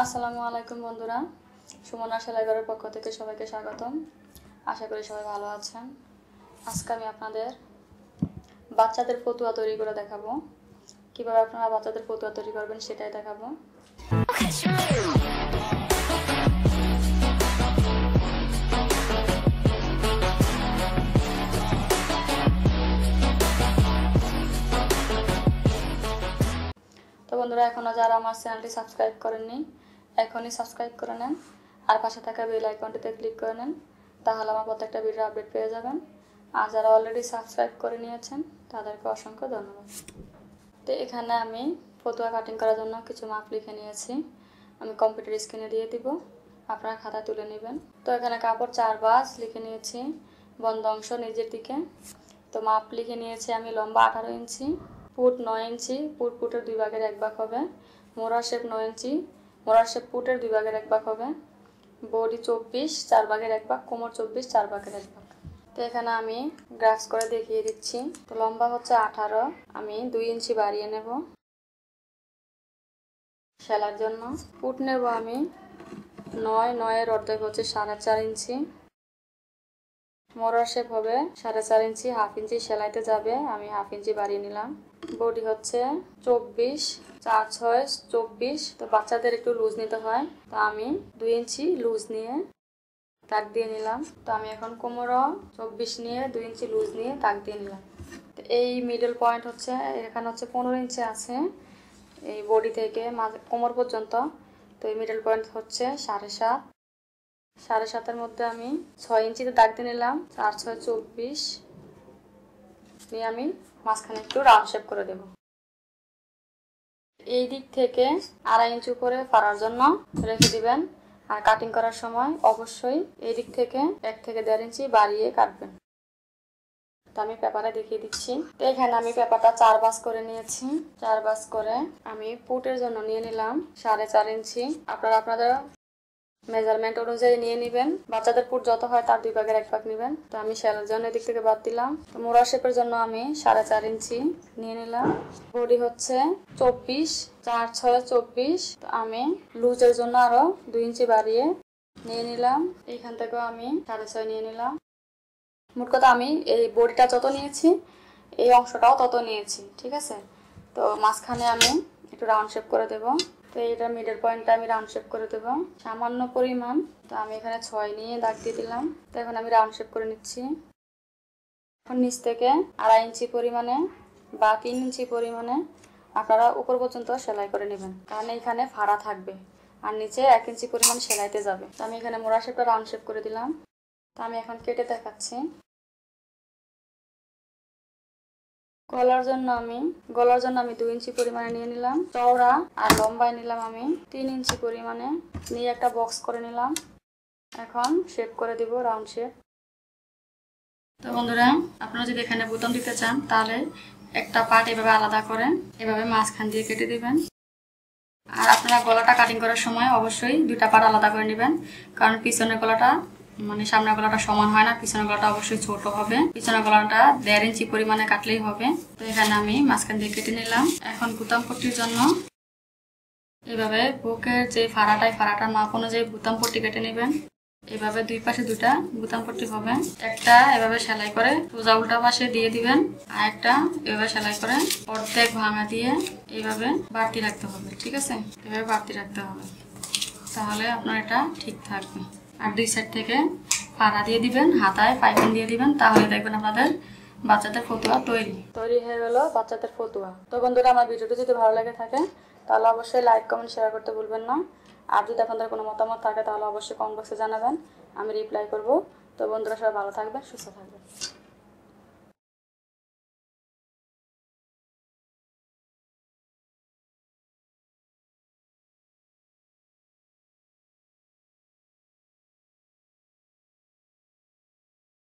আসসালামু আলাইকুম বন্ধুরা সুমনা সেলাইঘরের পক্ষ থেকে সবাইকে স্বাগতম আশা করি সবাই ভালো আছেন আজকে আমি আপনাদের বাচ্চাদের ফতুয়া তৈরি করে দেখাবো কিভাবে আপনারা বাচ্চাদের ফতুয়া তৈরি করবেন সেটাই দেখাবো বন্ধুরা এখনও যারা আমার চ্যানেলটি সাবস্ক্রাইব করেননি এখনই সাবস্ক্রাইব করে নেন আর পাশে থাকা বেল আইকনটিতে ক্লিক করে নেন তাহলে আমার প্রত্যেকটা ভিডিও আপডেট পেয়ে যাবেন আর যারা অলরেডি সাবস্ক্রাইব করে নিয়েছেন তাদেরকে অসংখ্য ধন্যবাদ তো এখানে আমি ফতুয়া কাটিং করার জন্য কিছু মাপ লিখে নিয়েছি আমি কম্পিউটার স্ক্রিনে দিয়ে দিব আপনারা খাতা তুলে নেবেন তো এখানে কাপড় চার বাস লিখে নিয়েছি বন্ধ অংশ নিজের দিকে তো মাপ লিখে নিয়েছি আমি লম্বা আঠারো ইঞ্চি পুট নয় ইঞ্চি পুট পুটের দুই ভাগের এক ভাগ হবে মোড়া শেপ নয় ইঞ্চি মোড়া শেপ পুটের দুই ভাগের এক ভাগ হবে বডি চব্বিশ চার ভাগের এক ভাগ কোমর চব্বিশ চার ভাগের এক ভাগ তো এখানে আমি গ্রাস করে দেখিয়ে দিচ্ছি তো লম্বা হচ্ছে আঠারো আমি দুই ইঞ্চি বাড়িয়ে নেব সেলার জন্য পুট নেব আমি নয় নয়ের অর্ধেক হচ্ছে সাড়ে চার ইঞ্চি মোড়ার শেপ হবে সাড়ে চার ইঞ্চি হাফ ইঞ্চি সেলাইতে যাবে আমি হাফ ইঞ্চি বাড়িয়ে নিলাম বডি হচ্ছে চব্বিশ চার ছয় চব্বিশ তো বাচ্চাদের একটু লুজ নিতে হয় তো আমি দুই ইঞ্চি লুজ নিয়ে তাক দিয়ে নিলাম তো আমি এখন কোমরও চব্বিশ নিয়ে দুই ইঞ্চি লুজ নিয়ে তাক দিয়ে নিলাম তো এই মিডল পয়েন্ট হচ্ছে এখানে হচ্ছে পনেরো ইঞ্চি আছে এই বডি থেকে কোমর পর্যন্ত তো এই মিডল পয়েন্ট হচ্ছে সাড়ে সাত সাড়ে সাতের মধ্যে আমি ছয় ইঞ্চিতে দাগ দিয়ে নিলাম চার ছয় চব্বিশ নিয়ে আমি মাঝখানে একটু রাউন্ড শেপ করে দেব এই দিক থেকে আড়াই ইঞ্চি করে পারার জন্য রেখে দিবেন আর কাটিং করার সময় অবশ্যই এই দিক থেকে এক থেকে দেড় ইঞ্চি বাড়িয়ে কাটবেন তো আমি পেপারে দেখিয়ে দিচ্ছি তো এখানে আমি পেপারটা চার বাস করে নিয়েছি চার বাস করে আমি পুটের জন্য নিয়ে নিলাম সাড়ে চার ইঞ্চি আপনারা আপনাদের মেজারমেন্ট অনুযায়ী নিয়ে নেবেন বাচ্চাদের পুট যত হয় তার দুই ভাগের এক ভাগ নেবেন তো আমি শ্যালের জন্য এদিক থেকে বাদ দিলাম তো মোড়া শেপের জন্য আমি সাড়ে চার ইঞ্চি নিয়ে নিলাম বডি হচ্ছে চব্বিশ চার ছয় চব্বিশ তো আমি লুজের জন্য আরও দুই ইঞ্চি বাড়িয়ে নিয়ে নিলাম এইখান থেকেও আমি সাড়ে ছয় নিয়ে নিলাম মোট কথা আমি এই বডিটা যত নিয়েছি এই অংশটাও তত নিয়েছি ঠিক আছে তো মাঝখানে আমি একটু রাউন্ড শেপ করে দেবো তো এটা মিডের পয়েন্টটা আমি রাউন্ড শেপ করে দেবো সামান্য পরিমাণ তো আমি এখানে ছয় নিয়ে দাগ দিয়ে দিলাম তো এখন আমি রাউন্ড শেপ করে নিচ্ছি এখন নিচ থেকে আড়াই ইঞ্চি পরিমাণে বা তিন ইঞ্চি পরিমাণে আপনারা উপর পর্যন্ত সেলাই করে নেবেন কারণ এখানে ফাড়া থাকবে আর নিচে এক ইঞ্চি পরিমাণ সেলাইতে যাবে তো আমি এখানে মোড়া শেপটা রাউন্ড শেপ করে দিলাম তো আমি এখন কেটে দেখাচ্ছি গলার জন্য আমি গলার জন্য আমি দুই ইঞ্চি পরিমাণে নিয়ে নিলাম চওড়া আর লম্বায় নিলাম আমি তিন ইঞ্চি পরিমাণে নিয়ে একটা বক্স করে নিলাম এখন শেপ করে দিব রাউন্ড শেপ তো বন্ধুরা আপনারা যদি এখানে বুতাম দিতে চান তাহলে একটা পাট এভাবে আলাদা করে এভাবে মাঝখান দিয়ে কেটে দিবেন আর আপনারা গলাটা কাটিং করার সময় অবশ্যই দুটা পাট আলাদা করে নেবেন কারণ পিছনের গলাটা মানে সামনের গলাটা সমান হয় না পিছনের গলাটা অবশ্যই ছোট হবে পিছনের গলাটা দেড় ইঞ্চি পরিমাণে কাটলেই হবে তো এখানে আমি মাঝখান দিয়ে কেটে নিলাম এখন বুতাম পট্টির জন্য এভাবে বুকের যে ফাড়াটাই ফাড়াটার মাপ অনুযায়ী বুতাম পট্টি কেটে নেবেন এভাবে দুই পাশে দুটা বুতাম পট্টি হবে একটা এভাবে সেলাই করে সোজা উল্টা পাশে দিয়ে দিবেন আর একটা এভাবে সেলাই করে অর্ধেক ভাঙা দিয়ে এইভাবে বাড়তি রাখতে হবে ঠিক আছে এভাবে বাড়তি রাখতে হবে তাহলে আপনার এটা ঠিক থাকবে আর দুই সাইড থেকে পাড়া দিয়ে দিবেন হাতায় পাইপিং দিয়ে দিবেন তাহলে দেখবেন আপনাদের বাচ্চাদের ফতুয়া তৈরি তৈরি হয়ে গেল বাচ্চাদের ফতুয়া তো বন্ধুরা আমার ভিডিওটি যদি ভালো লাগে থাকে তাহলে অবশ্যই লাইক কমেন্ট শেয়ার করতে ভুলবেন না আর যদি আপনাদের কোনো মতামত থাকে তাহলে অবশ্যই কমেন্ট বক্সে জানাবেন আমি রিপ্লাই করব তো বন্ধুরা সবাই ভালো থাকবেন সুস্থ থাকবেন